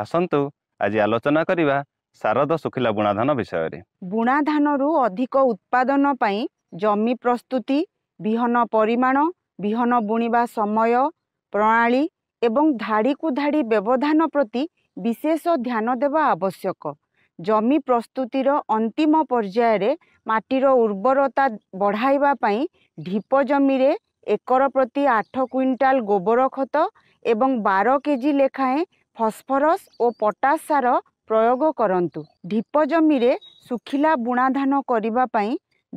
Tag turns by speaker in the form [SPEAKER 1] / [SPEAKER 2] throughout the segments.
[SPEAKER 1] ଆସନ୍ତୁ ଆଜି ଆଲୋଚନା କରିବା ଶାରଦ ଶୁଖିଲା ବୁଣାଧାନ ବିଷୟରେ
[SPEAKER 2] ବୁଣାଧାନରୁ ଅଧିକ ଉତ୍ପାଦନ ପାଇଁ ଜମି ପ୍ରସ୍ତୁତି ବିହନ ପରିମାଣ ବିହନ ବୁଣିବା ସମୟ ପ୍ରଣାଳୀ ଏବଂ ଧାଡ଼ିକୁ ଧାଡ଼ି ବ୍ୟବଧାନ ପ୍ରତି ବିଶେଷ ଧ୍ୟାନ ଦେବା ଆବଶ୍ୟକ ଜମି ପ୍ରସ୍ତୁତିର ଅନ୍ତିମ ପର୍ଯ୍ୟାୟରେ ମାଟିର ଉର୍ବରତା ବଢ଼ାଇବା ପାଇଁ ଢିପ ଜମିରେ ଏକର ପ୍ରତି ଆଠ କୁଇଣ୍ଟାଲ ଗୋବର ଖତ ଏବଂ ବାର କେଜି ଲେଖାଏଁ ଫସ୍ଫରସ୍ ଓ ପଟାସ୍ ସାର ପ୍ରୟୋଗ କରନ୍ତୁ ଢିପ ଜମିରେ ଶୁଖିଲା ବୁଣାଧାନ କରିବା ପାଇଁ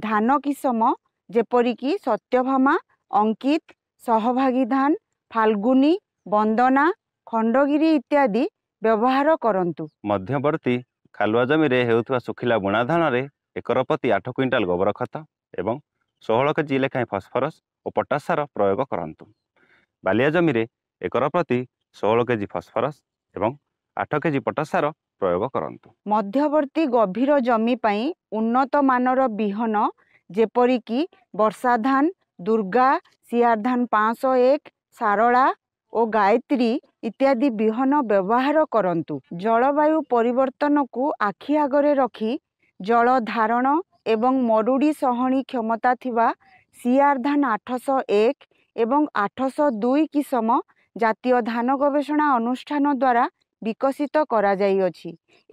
[SPEAKER 2] ଧାନ କିସମ ଯେପରିକି ସତ୍ୟଭାମା ଅଙ୍କିତ ସହଭାଗୀ ଧାନ ଫାଲଗୁନି ବନ୍ଦନା ଖଣ୍ଡଗିରି ଇତ୍ୟାଦି ବ୍ୟବହାର କରନ୍ତୁ
[SPEAKER 1] ମଧ୍ୟବର୍ତ୍ତୀ ଖାଲୁଆ ଜମିରେ ହେଉଥିବା ଶୁଖିଲା ବୁଣାଧାନରେ ଏକର ପ୍ରତି ଆଠ କୁଇଣ୍ଟାଲ ଗୋବର ଖତ ଏବଂ ଷୋହଳ କେଜି ଲେଖାଏଁ ଫସ୍ଫରସ୍ ଓ ପଟାସ୍ ସାର ପ୍ରୟୋଗ କରନ୍ତୁ ବାଲିଆ ଜମିରେ ଏକର ପ୍ରତି ଷୋହଳ କେ ଜି ଫସ୍ଫରସ୍ ଏବଂ ଆଠ କେ ଜି ପଟାସ ସାର ପ୍ରୟୋଗ କରନ୍ତୁ
[SPEAKER 2] ମଧ୍ୟବର୍ତ୍ତୀ ଗଭୀର ଜମି ପାଇଁ ଉନ୍ନତମାନର ବିହନ ଯେପରିକି ବର୍ଷାଧାନ ଦୁର୍ଗା ଧାନ ପାଞ୍ଚଶହ ଏକ ସାରଳା ଓ ଗାୟତ୍ରୀ ଇତ୍ୟାଦି ବିହନ ବ୍ୟବହାର କରନ୍ତୁ ଜଳବାୟୁ ପରିବର୍ତ୍ତନକୁ ଆଖି ଆଗରେ ରଖି ଜଳ ଧାରଣ ଏବଂ ମରୁଡ଼ି ସହଣି କ୍ଷମତା ଥିବା ଧାନ ଆଠଶହ ଏକ ଏବଂ ଆଠଶହ ଦୁଇ କିସମ ଜାତୀୟ ଧାନ ଗବେଷଣା ଅନୁଷ୍ଠାନ ଦ୍ୱାରା ବିକଶିତ କରାଯାଇଅଛି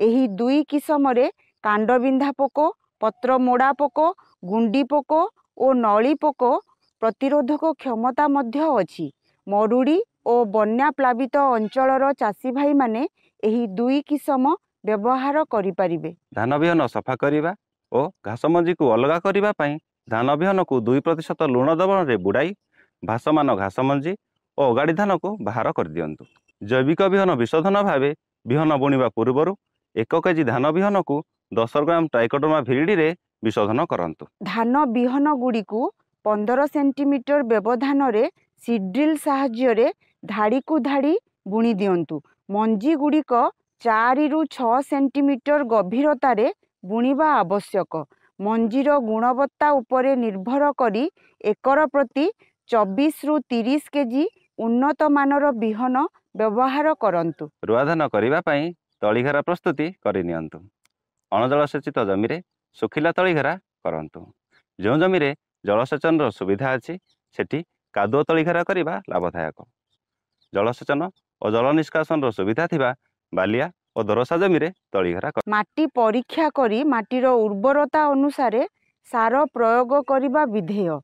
[SPEAKER 2] ଏହି ଦୁଇ କିସମରେ କାଣ୍ଡବିନ୍ଧା ପୋକ ପତ୍ର ମୋଡ଼ା ପୋକ ଗୁଣ୍ଡି ପୋକ ଓ ନଳି ପୋକ ପ୍ରତିରୋଧକ କ୍ଷମତା ମଧ୍ୟ ଅଛି ମରୁଡ଼ି ଓ ବନ୍ୟା ପ୍ଲାବିତ ଅଞ୍ଚଳର ଚାଷୀ ଭାଇମାନେ ଏହି ଦୁଇ କିସମ ବ୍ୟବହାର କରିପାରିବେ
[SPEAKER 1] ଧାନ ବିହନ ସଫା କରିବା ଓ ଘାସ ମଞ୍ଜିକୁ ଅଲଗା କରିବା ପାଇଁ ଧାନ ବିହନକୁ ଦୁଇ ପ୍ରତିଶତ ଲୁଣ ଦ୍ରବଣରେ ବୁଡ଼ାଇ ଭାସମାନ ଘାସ ମଞ୍ଜି ଓ ଅଗାଡ଼ି ଧାନକୁ ବାହାର କରିଦିଅନ୍ତୁ ଜୈବିକ ବିହନ ବିଶୋଧନ ଭାବେ ବିହନ ବୁଣିବା ପୂର୍ବରୁ ଏକ କେଜି ଧାନ ବିହନକୁ ଦଶ ଗ୍ରାମ ଟ୍ରାଇକୋଡ଼ମା ଭିରିଡ଼ିରେ ବିଶୋଧନ କରନ୍ତୁ
[SPEAKER 2] ଧାନ ବିହନ ଗୁଡ଼ିକୁ ପନ୍ଦର ସେଣ୍ଟିମିଟର ବ୍ୟବଧାନରେ ସିଡ଼୍ରିଲ୍ ସାହାଯ୍ୟରେ ଧାଡ଼ିକୁ ଧାଡ଼ି ବୁଣି ଦିଅନ୍ତୁ ମଞ୍ଜି ଗୁଡ଼ିକ ଚାରିରୁ ଛଅ ସେଣ୍ଟିମିଟର ଗଭୀରତାରେ ବୁଣିବା ଆବଶ୍ୟକ ମଞ୍ଜିର ଗୁଣବତ୍ତା ଉପରେ ନିର୍ଭର କରି ଏକର ପ୍ରତି ଚବିଶରୁ ତିରିଶ କେଜି ଉନ୍ନତମାନର ବିହନ ବ୍ୟବହାର କରନ୍ତୁ
[SPEAKER 1] ରୁଆଧାନ କରିବା ପାଇଁ ତଳିଘର ପ୍ରସ୍ତୁତି କରିନିଅନ୍ତୁ ଅଣଜଳସେଚିତ ଜମିରେ ଶୁଖିଲା ତଳିଘରା କରନ୍ତୁ ଯେଉଁ ଜମିରେ ଜଳସେଚନର ସୁବିଧା ଅଛି ସେଠି କାଦୁଅ ତଳିଘରା କରିବା ଲାଭଦାୟକ ଜଳସେଚନ ଓ ଜଳ ନିଷ୍କାସନର ସୁବିଧା ଥିବା ବାଲିଆ ଓ ଦରସା ଜମିରେ ତଳିଘରା
[SPEAKER 2] ମାଟି ପରୀକ୍ଷା କରି ମାଟିର ଉର୍ବରତା ଅନୁସାରେ ସାର ପ୍ରୟୋଗ କରିବା ବିଧେୟ